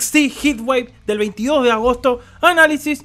XT Heatwave del 22 de agosto, análisis,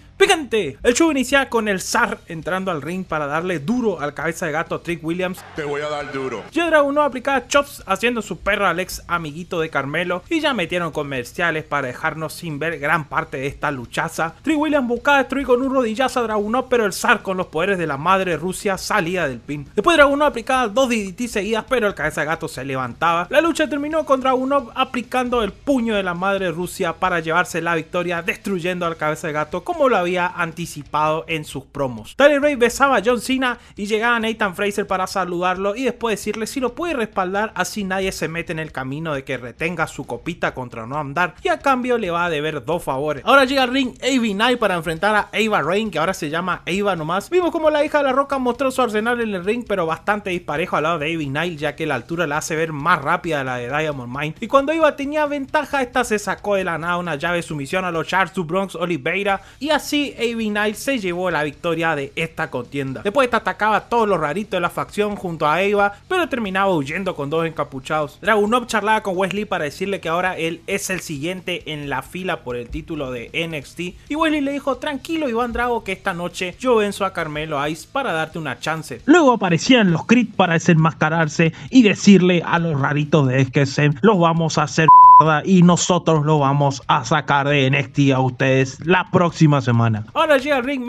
el show inicia con el zar entrando al ring para darle duro al cabeza de gato Trick Williams. Te voy a dar duro. Jedra Dragunov aplicada chops haciendo su perro al ex amiguito de Carmelo y ya metieron comerciales para dejarnos sin ver gran parte de esta luchaza. Trick Williams buscaba destruir con un rodillazo a Dragunov pero el zar con los poderes de la madre Rusia salía del pin. Después Dragunov aplicaba dos DDT seguidas pero el cabeza de gato se levantaba. La lucha terminó con Dragunov aplicando el puño de la madre Rusia para llevarse la victoria destruyendo al cabeza de gato como lo había anticipado en sus promos. Tyler Ray besaba a John Cena y llegaba Nathan Fraser para saludarlo y después decirle si lo puede respaldar así nadie se mete en el camino de que retenga su copita contra no andar y a cambio le va a deber dos favores. Ahora llega al ring Avi Knight para enfrentar a Ava Rain que ahora se llama Ava nomás. Vimos como la hija de la roca mostró su arsenal en el ring pero bastante disparejo al lado de Avi Knight ya que la altura la hace ver más rápida de la de Diamond Mine y cuando Ava tenía ventaja esta se sacó de la nada una llave de sumisión a los Charles Bronx Oliveira y así y AB Knight se llevó la victoria de esta contienda. Después te atacaba a todos los raritos de la facción junto a Eva, pero terminaba huyendo con dos encapuchados. Dragunov charlaba con Wesley para decirle que ahora él es el siguiente en la fila por el título de NXT. Y Wesley le dijo, tranquilo Iván Drago, que esta noche yo venzo a Carmelo Ice para darte una chance. Luego aparecían los Crit para desenmascararse y decirle a los raritos de que los vamos a hacer y nosotros lo vamos a sacar de NXT a ustedes la próxima semana. Ahora llega el ring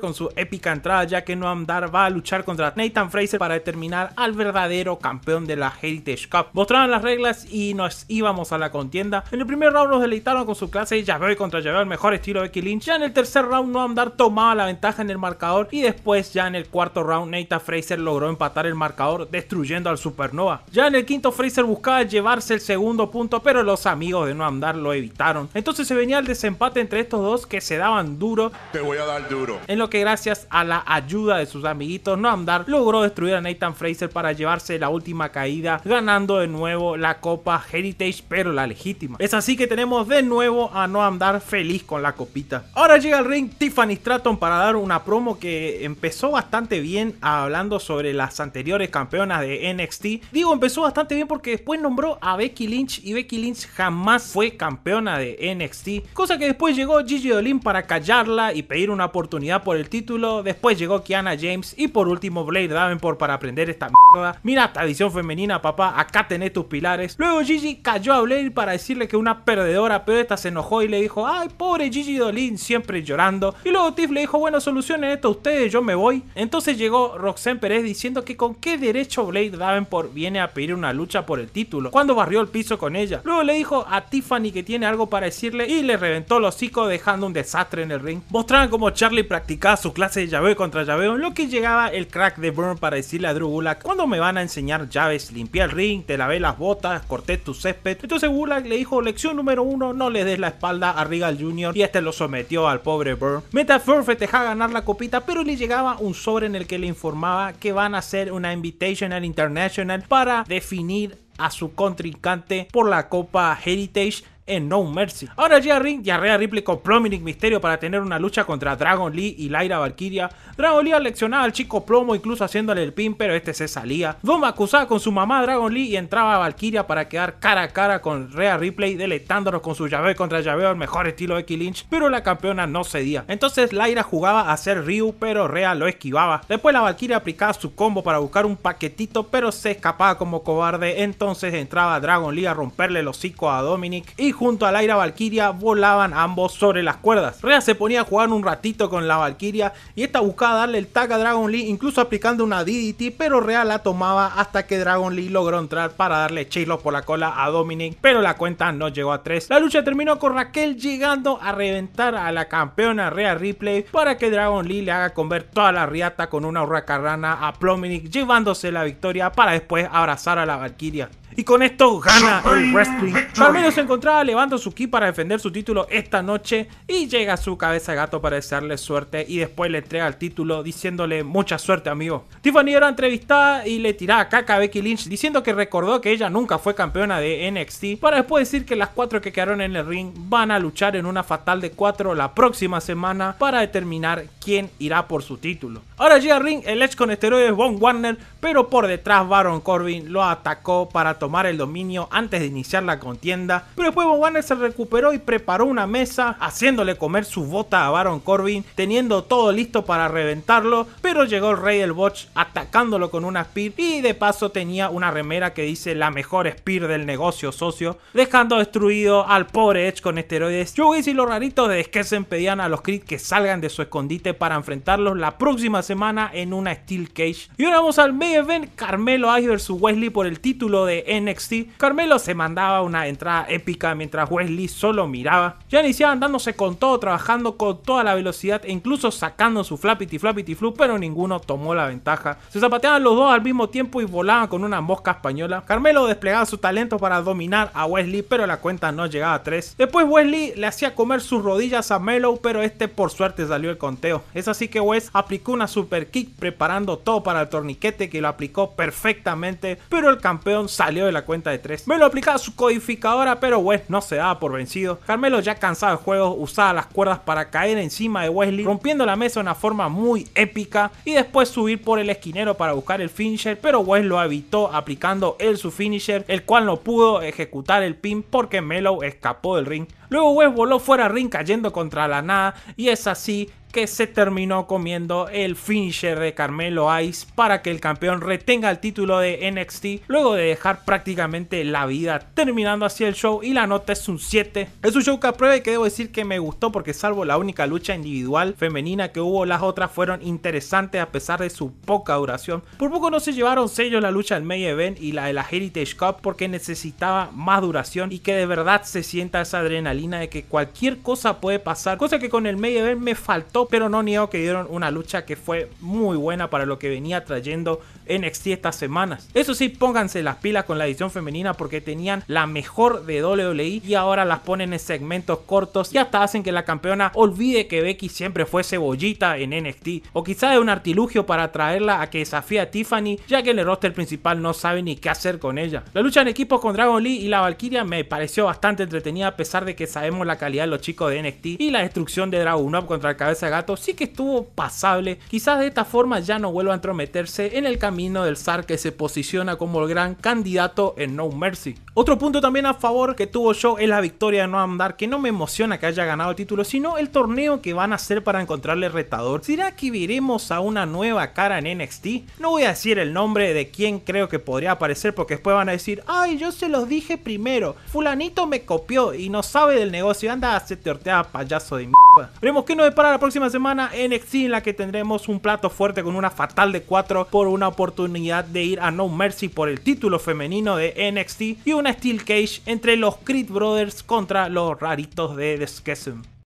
con su épica entrada ya que Noam Dar va a luchar contra Nathan Fraser para determinar al verdadero campeón de la Heritage Cup. Mostraron las reglas y nos íbamos a la contienda. En el primer round nos deleitaron con su clase ya veo contra llevar el mejor estilo de Killing. Ya en el tercer round Noam Dar tomaba la ventaja en el marcador y después ya en el cuarto round Nathan Fraser logró empatar el marcador destruyendo al Supernova. Ya en el quinto Fraser buscaba llevarse el segundo punto pero los amigos de no andar lo evitaron. Entonces se venía el desempate entre estos dos que se daban duro. Te voy a dar duro. En lo que gracias a la ayuda de sus amiguitos, no andar logró destruir a Nathan Fraser para llevarse la última caída, ganando de nuevo la Copa Heritage, pero la legítima. Es así que tenemos de nuevo a no andar feliz con la copita. Ahora llega al ring Tiffany Stratton para dar una promo que empezó bastante bien hablando sobre las anteriores campeonas de NXT. Digo, empezó bastante bien porque después nombró a Becky Lynch y Becky Lynch jamás fue campeona de NXT, cosa que después llegó Gigi Dolin para callarla y pedir una oportunidad por el título, después llegó Kiana James y por último Blade Davenport para aprender esta mierda. Mira esta visión femenina, papá, acá tenés tus pilares. Luego Gigi cayó a Blade para decirle que una perdedora, pero esta se enojó y le dijo, ay, pobre Gigi Dolin, siempre llorando. Y luego Tiff le dijo, bueno, solucionen esto ustedes, yo me voy. Entonces llegó Roxanne Pérez diciendo que con qué derecho Blade Davenport viene a pedir una lucha por el título, cuando barrió el piso con ella le dijo a Tiffany que tiene algo para decirle y le reventó el hocico dejando un desastre en el ring. Mostraban como Charlie practicaba su clase de llave contra llaveo, en lo que llegaba el crack de Burn para decirle a Drew Gulak, ¿cuándo me van a enseñar llaves? Limpié el ring, te lavé las botas, corté tu césped. Entonces Gulak le dijo, lección número uno, no le des la espalda a Regal Jr. y este lo sometió al pobre Burn. te festejaba ganar la copita, pero le llegaba un sobre en el que le informaba que van a hacer una Invitational International para definir a su contrincante por la Copa Heritage en No Mercy. Ahora Gia Ring y Rea Ripley con Prominic Misterio para tener una lucha contra Dragon Lee y Lyra Valkyria. Dragon Lee leccionaba al chico Plomo incluso haciéndole el pin pero este se salía. Doma acusaba con su mamá Dragon Lee y entraba a Valkyria para quedar cara a cara con Rea Ripley deleitándonos con su llave contra llave el mejor estilo de Lynch pero la campeona no cedía. Entonces Lyra jugaba a ser Ryu pero Rea lo esquivaba. Después la Valkyria aplicaba su combo para buscar un paquetito pero se escapaba como cobarde entonces entraba Dragon Lee a romperle el hocico a Dominic y junto a aire Valkyria volaban ambos sobre las cuerdas. Rhea se ponía a jugar un ratito con la Valkyria y esta buscaba darle el tag a Dragon Lee incluso aplicando una DDT pero Rhea la tomaba hasta que Dragon Lee logró entrar para darle chilo por la cola a Dominic pero la cuenta no llegó a 3. La lucha terminó con Raquel llegando a reventar a la campeona Rhea Ripley para que Dragon Lee le haga comer toda la riata con una hurracarrana a Plominic llevándose la victoria para después abrazar a la Valkyria. Y con esto gana el wrestling. Carmelo se encontraba Levanta su ki para defender su título esta noche y llega a su cabeza gato para desearle suerte y después le entrega el título diciéndole mucha suerte amigo. Tiffany era entrevistada y le tiraba caca a Becky Lynch diciendo que recordó que ella nunca fue campeona de NXT para después decir que las cuatro que quedaron en el ring van a luchar en una fatal de cuatro la próxima semana para determinar quién irá por su título. Ahora llega ring el Edge con esteroides Von Warner, pero por detrás Baron Corbin lo atacó para tomar el dominio antes de iniciar la contienda. Pero después Von Warner se recuperó y preparó una mesa, haciéndole comer su bota a Baron Corbin, teniendo todo listo para reventarlo. Pero llegó el Rey del Botch atacándolo con una Spear y de paso tenía una remera que dice la mejor Spear del negocio, socio, dejando destruido al pobre Edge con esteroides. Yo y los raritos de se pedían a los Creed que salgan de su escondite para enfrentarlos la próxima semana semana en una Steel Cage. Y ahora vamos al main event, Carmelo Hayes vs Wesley por el título de NXT. Carmelo se mandaba una entrada épica mientras Wesley solo miraba. Ya iniciaban dándose con todo, trabajando con toda la velocidad e incluso sacando su flappity flappity flu, pero ninguno tomó la ventaja. Se zapateaban los dos al mismo tiempo y volaban con una mosca española. Carmelo desplegaba su talento para dominar a Wesley, pero la cuenta no llegaba a 3. Después Wesley le hacía comer sus rodillas a Melo, pero este por suerte salió el conteo. Es así que Wes aplicó una su super kick preparando todo para el torniquete que lo aplicó perfectamente, pero el campeón salió de la cuenta de 3. Melo aplicaba su codificadora, pero West no se daba por vencido. Carmelo ya cansado del juego, usaba las cuerdas para caer encima de Wesley, rompiendo la mesa de una forma muy épica y después subir por el esquinero para buscar el finisher, pero West lo evitó aplicando él su finisher, el cual no pudo ejecutar el pin porque Melo escapó del ring. Luego West voló fuera del ring cayendo contra la nada y es así que se terminó comiendo el finisher de Carmelo Ice para que el campeón retenga el título de NXT luego de dejar prácticamente la vida terminando así el show y la nota es un 7. Es un show que aprueba y que debo decir que me gustó porque salvo la única lucha individual femenina que hubo las otras fueron interesantes a pesar de su poca duración. Por poco no se llevaron sello la lucha del May Event y la de la Heritage Cup porque necesitaba más duración y que de verdad se sienta esa adrenalina de que cualquier cosa puede pasar, cosa que con el May Event me faltó pero no niego que dieron una lucha que fue muy buena para lo que venía trayendo NXT estas semanas. Eso sí, pónganse las pilas con la edición femenina porque tenían la mejor de WWE y ahora las ponen en segmentos cortos y hasta hacen que la campeona olvide que Becky siempre fue cebollita en NXT. O quizás es un artilugio para traerla a que desafíe a Tiffany, ya que en el roster principal no sabe ni qué hacer con ella. La lucha en equipo con Dragon Lee y la Valkyria me pareció bastante entretenida a pesar de que sabemos la calidad de los chicos de NXT y la destrucción de Dragon up contra el cabeza Gato sí que estuvo pasable. Quizás de esta forma ya no vuelva a entrometerse en el camino del zar que se posiciona como el gran candidato en No Mercy. Otro punto también a favor que tuvo yo es la victoria de Noam Dar, que no me emociona que haya ganado el título, sino el torneo que van a hacer para encontrarle retador. ¿Será que veremos a una nueva cara en NXT? No voy a decir el nombre de quién creo que podría aparecer porque después van a decir, ay, yo se los dije primero, fulanito me copió y no sabe del negocio, anda se te ortea payaso de mierda. Veremos qué nos depara la próxima semana NXT en la que tendremos un plato fuerte con una fatal de 4 por una oportunidad de ir a No Mercy por el título femenino de NXT y una Steel Cage entre los Creed Brothers contra los raritos de The